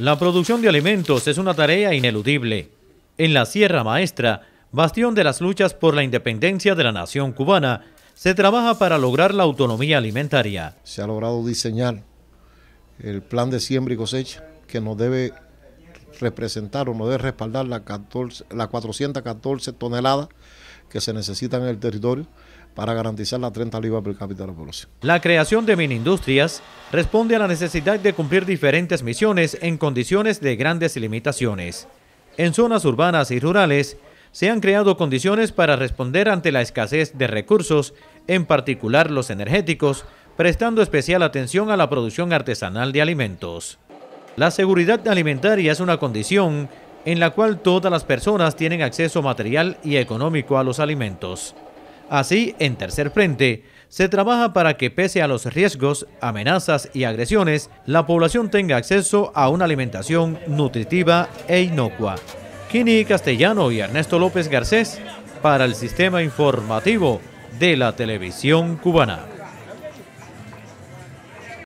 La producción de alimentos es una tarea ineludible. En la Sierra Maestra, bastión de las luchas por la independencia de la nación cubana, se trabaja para lograr la autonomía alimentaria. Se ha logrado diseñar el plan de siembra y cosecha que nos debe representar o nos debe respaldar las 414 toneladas que se necesitan en el territorio para garantizar la 30 libras per cápita de la población. La creación de mini industrias responde a la necesidad de cumplir diferentes misiones en condiciones de grandes limitaciones. En zonas urbanas y rurales se han creado condiciones para responder ante la escasez de recursos, en particular los energéticos, prestando especial atención a la producción artesanal de alimentos. La seguridad alimentaria es una condición en la cual todas las personas tienen acceso material y económico a los alimentos. Así, en Tercer Frente, se trabaja para que pese a los riesgos, amenazas y agresiones, la población tenga acceso a una alimentación nutritiva e inocua. Kini Castellano y Ernesto López Garcés para el Sistema Informativo de la Televisión Cubana.